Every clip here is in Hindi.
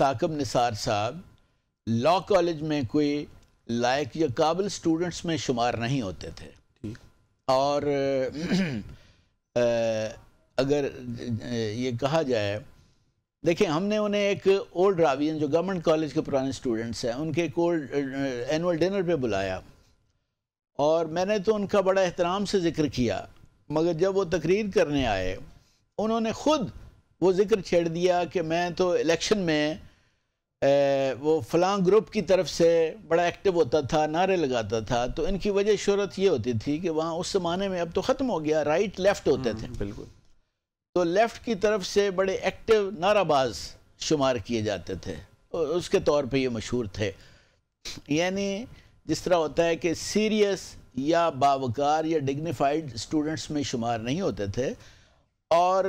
साकब निसार साहब लॉ कॉलेज में कोई लायक या काबिल स्टूडेंट्स में शुमार नहीं होते थे और अगर ये कहा जाए देखिए हमने उन्हें एक ओल्ड रावियन जो गवर्नमेंट कॉलेज के पुराने स्टूडेंट्स हैं उनके एक ओल्ड एनुअल डिनर पे बुलाया और मैंने तो उनका बड़ा एहतराम से ज़िक्र किया मगर जब वो तकरीर करने आए उन्होंने ख़ुद वो ज़िक्र छेड़ दिया कि मैं तो इलेक्शन में वो फलां ग्रुप की तरफ से बड़ा एक्टिव होता था नारे लगाता था तो इनकी वजह शहरत ये होती थी कि वहाँ उस ज़माने में अब तो ख़त्म हो गया राइट लेफ़्ट होते थे हम्म, बिल्कुल तो लेफ़्ट की तरफ से बड़े एक्टिव नाराबाज शुमार किए जाते थे उसके तौर पे ये मशहूर थे यानी जिस तरह होता है कि सीरियस या बावकार या डिग्निफाइड स्टूडेंट्स में शुमार नहीं होते थे और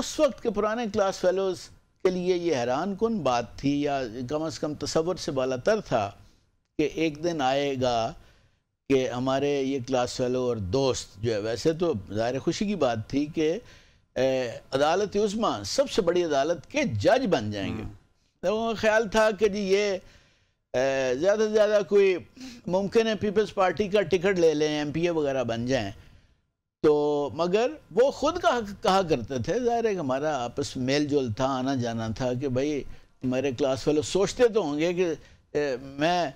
उस वक्त के पुराने क्लास फेलोज़ के लिए ये हैरान कन बात थी या कम अज़ कम तस्वर से तर था कि एक दिन आएगा कि हमारे ये क्लास फेलो और दोस्त जो है वैसे तो ज़ाहिर खुशी की बात थी कि अदालत उस्मा सबसे बड़ी अदालत के जज बन जाएंगे लोगों हम्म। तो का ख्याल था कि जी ये ज़्यादा से ज़्यादा कोई मुमकिन है पीपल्स पार्टी का टिकट ले लें एम पी ए वगैरह बन जाएँ तो मगर वो खुद कहा कहा करते थे ज़ाहिर है हमारा आपस में मेल जोल था आना जाना था कि भाई मेरे क्लास वाले सोचते तो होंगे कि ए, मैं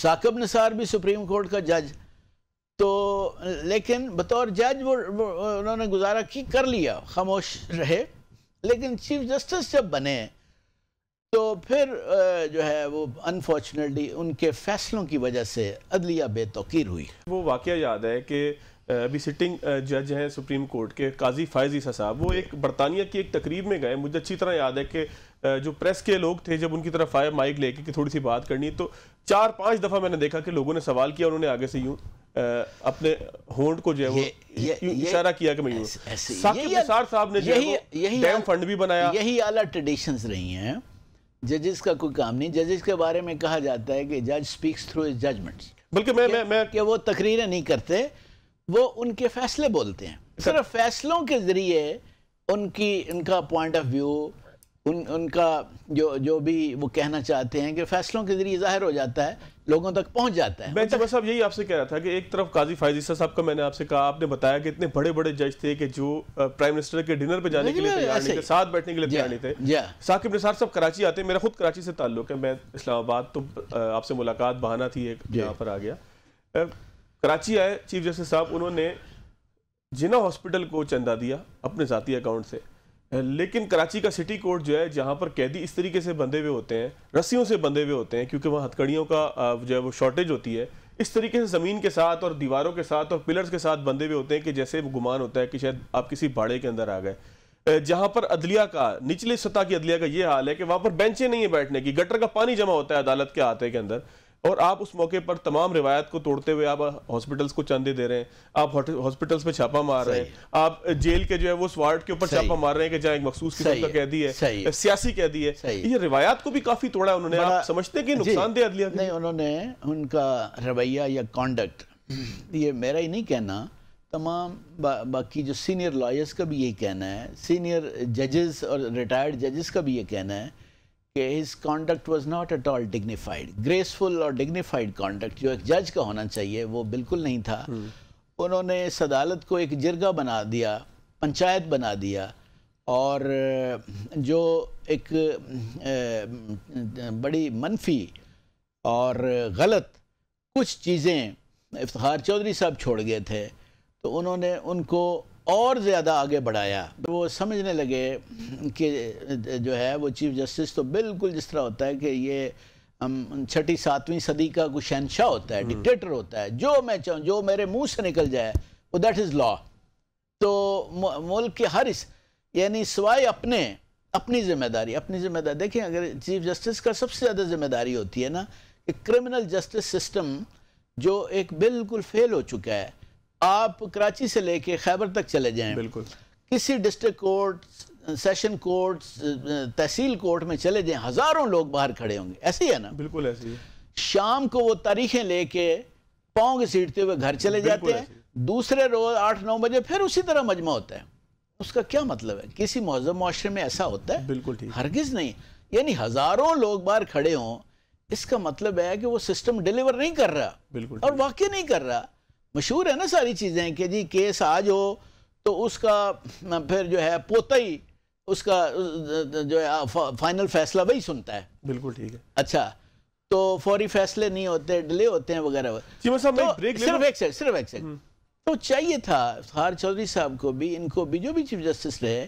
साकब निसार भी सुप्रीम कोर्ट का जज तो लेकिन बतौर जज वो, वो उन्होंने गुजारा की कर लिया खामोश रहे लेकिन चीफ जस्टिस जब बने तो फिर जो है वो अनफॉर्चुनेटली उनके फैसलों की वजह से अदलिया बेतौकीर हुई वो वाक़ याद है कि अभी सिटिंग जज हैं सुप्रीम कोर्ट के काजी फायज ईसा साहब वो एक बरतानिया की एक तकरीब में गए मुझे अच्छी तरह याद है कि जो प्रेस के लोग थे जब उनकी तरफ आए माइक लेके कि थोड़ी सी बात करनी तो चार पांच दफ़ा मैंने देखा कि लोगों ने सवाल किया उन्होंने आगे से यूँ अपने होंड को जो है वो इशारा किया कि मैं यूँ साहब ने यही डैम फंड भी बनाया यही आला ट्रेडिशन रही है जजेस का कोई काम नहीं जजेस के बारे में कहा जाता है कि जज स्पीक्स थ्रू इज जजमेंट्स बल्कि मैं मैं मैं वो तकरीरें नहीं करते वो उनके फैसले बोलते हैं सिर्फ फैसलों के ज़रिए उनकी उनका पॉइंट ऑफ व्यू उन उनका जो जो भी वो कहना चाहते हैं कि फैसलों के जरिए जाहिर हो जाता है लोगों तक पहुंच जाता है बेंच साहब यही आपसे कह रहा था कि एक तरफ काजी फायजी साहब का मैंने आपसे कहा आपने बताया कि इतने बड़े बड़े जज थे कि जो प्राइम मिनिस्टर के डिनर पे जाने के लिए तैयार नहीं थे साथ बैठने के लिए तैयार नहीं थे हाँ। साकिब निसार साहब कराची आते मेरा खुद कराची से ताल्लुक है मैं इस्लामाबाद तो आपसे मुलाकात बहाना थी एक यहाँ पर आ गया कराची आए चीफ जस्टिस साहब उन्होंने जिना हॉस्पिटल को चंदा दिया अपने ज़ाती अकाउंट से लेकिन कराची का सिटी कोर्ट जो है जहाँ पर कैदी इस तरीके से बंधे हुए होते हैं रस्सियों से बंधे हुए होते हैं क्योंकि वहाँ हथकड़ियों का जो है वो शॉर्टेज होती है इस तरीके से ज़मीन के साथ और दीवारों के साथ और पिलर्स के साथ बंधे हुए होते हैं कि जैसे गुमान होता है कि शायद आप किसी भाड़े के अंदर आ गए जहाँ पर अदलिया का निचले सतह की अदलिया का ये हाल है कि वहाँ पर बेंचें नहीं है बैठने की गटर का पानी जमा होता है अदालत के आते के अंदर और आप उस मौके पर तमाम रिवायत को तोड़ते हुए आप हॉस्पिटल्स को चंदे दे रहे हैं आप हॉस्पिटल्स पे छापा मार रहे हैं आप जेल के जो है वो स्वार्ड के ऊपर छापा मार रहे हैं कि जहाँ एक मखसूस किस्म का कैदी है सियासी कैदी है ये रिवायात को भी काफी तोड़ा है उन्होंने आप समझते कि नुकसान दे अदलिया नहीं उन्होंने उनका रवैया या कॉन्डक्ट ये मेरा ही नहीं कहना तमाम बा, बाकी जो सीनियर लॉयर्स का भी यही कहना है सीनियर जजेस और रिटायर्ड जजेस का भी ये कहना है his conduct was not at all dignified graceful और डिग्निफाइड कॉन्डक्ट जो एक जज का होना चाहिए वो बिल्कुल नहीं था hmm. उन्होंने इस अदालत को एक जिरगा बना दिया पंचायत बना दिया और जो एक बड़ी मनफी और गलत कुछ चीज़ें इफ्तार चौधरी साहब छोड़ गए थे तो उन्होंने उनको और ज़्यादा आगे बढ़ाया तो वो समझने लगे कि जो है वो चीफ जस्टिस तो बिल्कुल जिस तरह होता है कि ये छठी सातवीं सदी का कुछ शहनशाह होता है डिक्टेटर हम्म। होता है जो मैं चाहूँ जो मेरे मुंह से निकल जाए वो दैट इज़ लॉ तो मुल्क के हर इस यानी सिवाय अपने अपनी जिम्मेदारी अपनी जिम्मेदारी देखें अगर चीफ जस्टिस का सबसे ज़्यादा जिम्मेदारी होती है ना कि क्रिमिनल जस्टिस सिस्टम जो एक बिल्कुल फेल हो चुका है आप कराची से लेके खैबर तक चले जाएं बिल्कुल किसी district court session court tehsil court में चले जाएं हज़ारों लोग बाहर खड़े होंगे ऐसे ही है ना बिल्कुल ऐसे ही शाम को वो तारीखें लेके पाँव सीटते हुए घर चले जाते हैं दूसरे रोज आठ नौ बजे फिर उसी तरह मजमा होता है उसका क्या मतलब है किसी मौजब माशरे में ऐसा होता है बिल्कुल ठीक हरगिज नहीं यानी हजारों लोग बाहर खड़े हों इसका मतलब है कि वो सिस्टम डिलीवर नहीं कर रहा बिल्कुल और वाकई नहीं कर रहा मशहूर है ना सारी चीज़ें कि जी केस आज हो तो उसका फिर जो है पोता ही उसका जो है फाइनल फैसला वही सुनता है बिल्कुल ठीक है अच्छा तो फौरी फैसले नहीं होते डिले होते हैं वगैरह तो सिर्फ एक सेकंड सिर्फ एक सेकंड तो चाहिए था थार चौधरी साहब को भी इनको भी जो भी चीफ जस्टिस रहे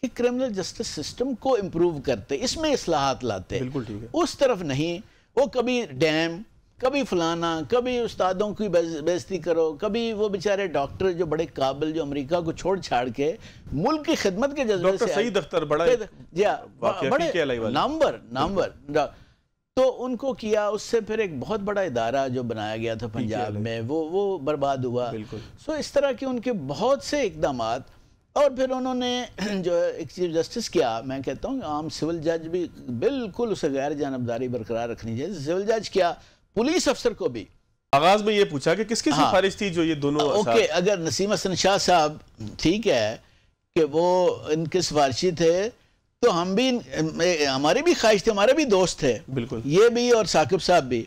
कि क्रिमिनल जस्टिस सिस्टम को इम्प्रूव करते इसमें असलाहत लाते बिल्कुल ठीक है उस तरफ नहीं वो कभी डैम कभी फलाना कभी उस्तादों की बेजती करो कभी वो बेचारे डॉक्टर जो बड़े काबिल जो अमेरिका को छोड़ छाड़ के मुल्क की खिदमत के जज्बे से सही दफ्तर बड़ा जी बड़े नंबर नंबर तो उनको किया उससे फिर एक बहुत बड़ा इदारा जो बनाया गया था पंजाब में वो वो बर्बाद हुआ सो इस तरह के उनके बहुत से इकदाम और फिर उन्होंने जो एक चीफ जस्टिस किया मैं कहता हूँ आम सिविल जज भी बिल्कुल उसे गैर जानबदारी बरकरार रखनी चाहिए सिविल जज क्या पुलिस अफसर को भी आगाज में ये पूछा कि किसकी हाँ, सिफारिश थी जो ये दोनों ओके अगर नसीम हसन शाह साहब ठीक है कि वो इनके सिफारशी थे तो हम भी हमारी भी ख्वाहिश थी हमारे भी दोस्त थे बिल्कुल ये भी और साकिब साहब भी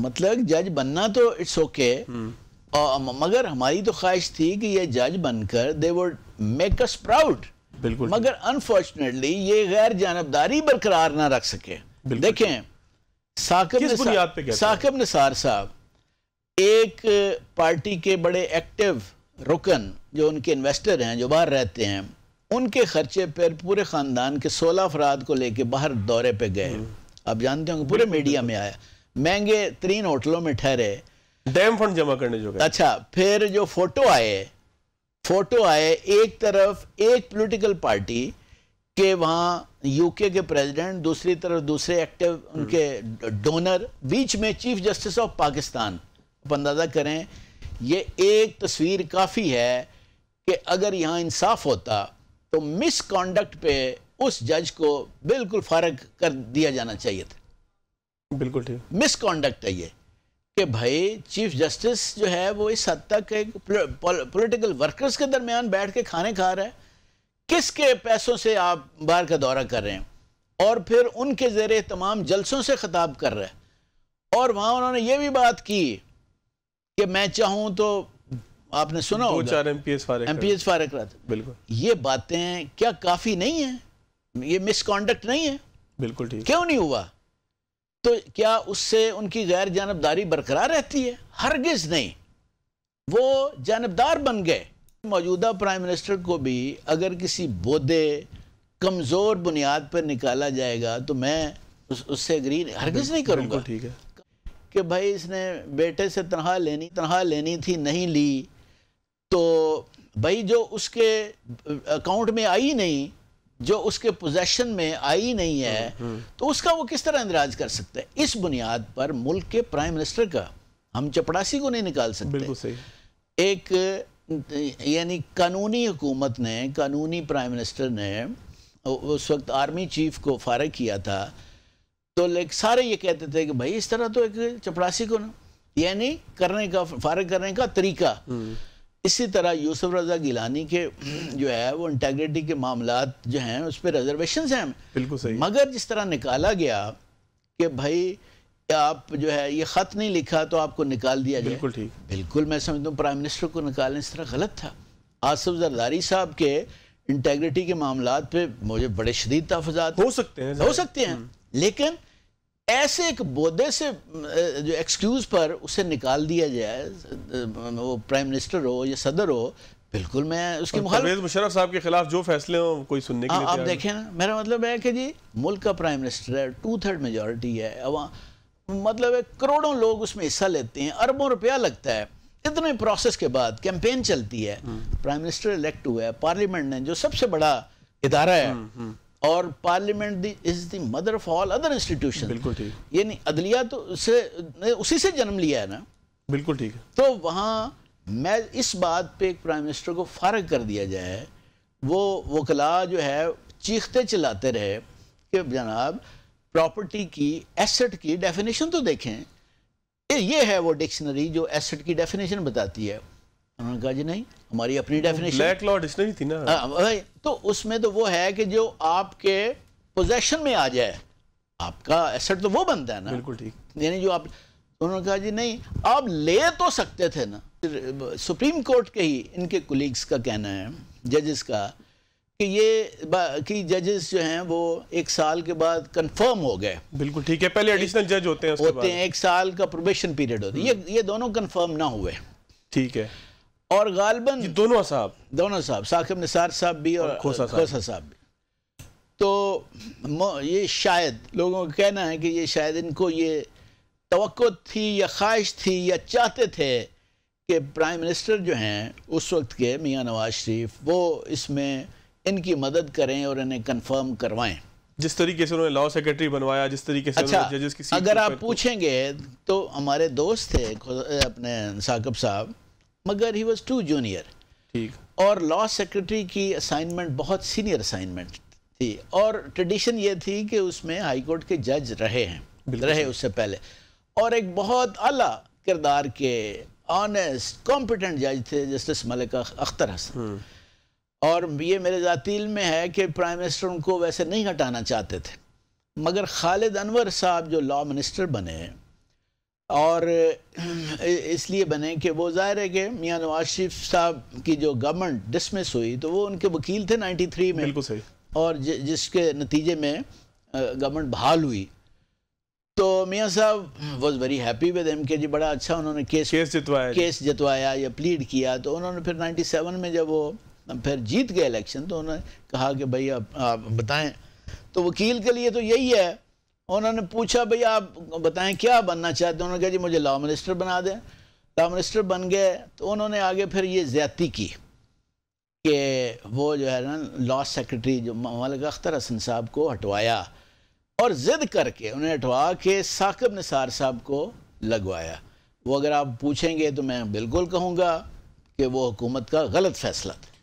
मतलब जज बनना तो इट्स हम्म। ओके मगर हमारी तो ख्वाहिश थी कि ये जज बनकर they would make us proud बिल्कुल मगर अनफॉर्चुनेटली ये गैर जानबदारी बरकरार ना रख सके देखें साकिब निसार साहब एक पार्टी के बड़े एक्टिव रुकन जो उनके इन्वेस्टर हैं जो बाहर रहते हैं उनके खर्चे पर पूरे ख़ानदान के सोलह अफराद को लेके बाहर दौरे पे गए हम्म। आप जानते होंगे पूरे मीडिया में आया महंगे तीन होटलों में ठहरे डैम फंड जमा करने जो अच्छा फिर जो फोटो आए फोटो आए एक तरफ एक पॉलिटिकल पार्टी के वहाँ यूके के प्रेसिडेंट दूसरी तरफ दूसरे एक्टिव उनके डोनर बीच में चीफ जस्टिस ऑफ पाकिस्तान आप अंदाज़ा करें ये एक तस्वीर काफ़ी है कि अगर यहाँ इंसाफ होता तो मिसकॉन्डक्ट पे उस जज को बिल्कुल फारग कर दिया जाना चाहिए था बिल्कुल ठीक मिस कॉन्डक्ट है ये कि भाई चीफ जस्टिस जो है वो इस हद तक एक पोलिटिकल वर्कर्स के दरमियान बैठ के खाने खा रहा है किसके पैसों से आप बाहर का दौरा कर रहे हैं और फिर उनके ज़ेर तमाम जलसों से ख़ताब कर रहे हैं और वहां उन्होंने ये भी बात की कि मैं चाहूं तो आपने सुना दो चार एम पी एस फारिग एम पी एस बिल्कुल ये बातें क्या काफ़ी नहीं है ये मिसकॉन्डक्ट नहीं है बिल्कुल ठीक क्यों नहीं हुआ तो क्या उससे उनकी गैर जानबदारी बरकरार रहती है हरगिज़ नहीं वो जानबदार बन गए मौजूदा प्राइम मिनिस्टर को भी अगर किसी बोधे कमज़ोर बुनियाद पर निकाला जाएगा तो मैं उस उससे अग्री हरगिज़ नहीं करूँगा ठीक है कि भाई इसने बेटे से तनख्वाह लेनी तनखा लेनी थी नहीं ली तो भाई जो उसके अकाउंट में आई नहीं जो उसके पोजेशन में आई नहीं है हम्म, हम्म। तो उसका वो किस तरह इंदराज कर सकते हैं इस बुनियाद पर मुल्क के प्राइम मिनिस्टर का हम चपड़ासी को नहीं निकाल सकते बिल्कुल सही एक यानी कानूनी हुकूमत ने कानूनी प्राइम मिनिस्टर ने उस वक्त आर्मी चीफ को फारग किया था तो लेकिन सारे ये कहते थे कि भाई इस तरह तो एक चपरासी को ना यानी करने का फारग करने का तरीका हम्म। इसी तरह यूसुफ रजा गिलानी के जो है वो इंटेग्रिटी के मामला जो हैं उस पर रिजर्वेशन हैं बिल्कुल सही मगर जिस तरह निकाला गया कि भाई आप जो है ये ख़त नहीं लिखा तो आपको निकाल दिया जाए बिल्कुल ठीक बिल्कुल मैं समझता हूँ प्राइम मिनिस्टर को निकालने इस तरह गलत था आसफ जरदारी साहब के इंटेग्रिटी के मामला पे मुझे बड़े शदीद तहफात हो सकते हैं हो सकते हैं हम्म। लेकिन ऐसे एक बोधे से जो एक्सक्यूज़ पर उसे निकाल दिया जाए वो प्राइम मिनिस्टर हो या सदर हो बिल्कुल मैं उसके मुशरफ साहब के खिलाफ जो फैसले हो कोई सुनने के हाँ, लिए आप देखें ना मेरा मतलब है कि जी मुल्क का प्राइम मिनिस्टर है टू थर्ड मेजोरिटी है वहाँ मतलब है करोड़ों लोग उसमें हिस्सा लेते हैं अरबों रुपया लगता है इतने प्रोसेस के बाद कैंपेन चलती है प्राइम मिनिस्टर इलेक्ट हुआ है पार्लियामेंट ने जो सबसे बड़ा इदारा है हम्म, हम्म। और parliament is the mother of all other institution बिल्कुल ठीक नहीं अदलिया तो से उसी से जन्म लिया है ना बिल्कुल ठीक है तो वहाँ मैं इस बात पे एक प्राइम मिनिस्टर को फारग कर दिया जाए वो वकला जो है चीखते चिल्लाते रहे कि जनाब प्रॉपर्टी की एसेट की डेफिनेशन तो देखें ये है वो डिक्शनरी जो एसेट की डेफिनेशन बताती है उन्होंने कहा जी नहीं हमारी अपनी डेफिनेशन ब्लैक लॉ डिक्शनरी थी ना आ, हाँ, तो उसमें तो वो है कि जो आपके पोजेशन में आ जाए आपका एसेट तो वो बनता है ना बिल्कुल ठीक यानी जो आप उन्होंने कहा जी नहीं आप ले तो सकते थे ना सुप्रीम कोर्ट के ही इनके कुलीग्स का कहना है जजेस का कि ये कि जजेस जो हैं वो एक साल के बाद कंफर्म हो गए बिल्कुल ठीक है पहले एडिशनल जज होते हैं उसके होते हैं एक साल का प्रोबेशन पीरियड होता है ये ये दोनों कंफर्म ना हुए ठीक है और गालबन दोनों साहब दोनों साहब साकिब निसार साहब भी और, और खोसा खोसा साहब भी तो ये शायद लोगों का कहना है कि ये शायद इनको ये तो थी या ख्वाहिश थी या चाहते थे कि प्राइम मिनिस्टर जो हैं उस वक्त के मियाँ नवाज शरीफ वो इसमें इनकी मदद करें और इन्हें कंफर्म करवाएं जिस तरीके से उन्होंने लॉ सेक्रेटरी बनवाया जिस तरीके से अच्छा, जजेस की अगर आप पूछेंगे तो हमारे दोस्त थे अपने साकब साहब मगर ही वॉज टू जूनियर ठीक और लॉ सेक्रेटरी की असाइनमेंट बहुत सीनियर असाइनमेंट थी और ट्रेडिशन ये थी कि उसमें हाईकोर्ट के जज रहे हैं रहे उससे पहले और एक बहुत अला किरदार के ऑनेस्ट कॉम्पिटेंट जज थे जस्टिस मलिका अख्तर हसन हम्म। और ये मेरे जातील में है कि प्राइम मिनिस्टर उनको वैसे नहीं हटाना चाहते थे मगर खालिद अनवर साहब जो लॉ मिनिस्टर बने और इसलिए बने कि वो ज़ाहिर है कि मियाँ नवाज शरीफ साहब की जो गवर्नमेंट डिसमिस हुई तो वो उनके वकील थे 93 में बिल्कुल सही और जिसके नतीजे में गवर्नमेंट बहाल हुई तो मियाँ साहब was very happy with M K G बड़ा अच्छा उन्होंने केस केस जितवाया केस जितवाया या प्लीड किया तो उन्होंने फिर सेवन में जब वो फिर जीत गए इलेक्शन तो उन्होंने कहा कि भाई आप, आप बताएं तो वकील के लिए तो यही है उन्होंने पूछा भाई आप बताएं क्या बनना चाहते हैं उन्होंने कहा जी मुझे लॉ मिनिस्टर बना दें लॉ मिनिस्टर बन गए तो उन्होंने आगे फिर ये ज्यादती की कि वो जो है ना लॉ सेक्रेटरी जो मलिक अख्तर हसन साहब को हटवाया और ज़िद करके उन्हें हटवा के साकब निसार साहब को लगवाया वो अगर आप पूछेंगे तो मैं बिल्कुल कहूँगा कि वो हुकूमत का गलत फैसला था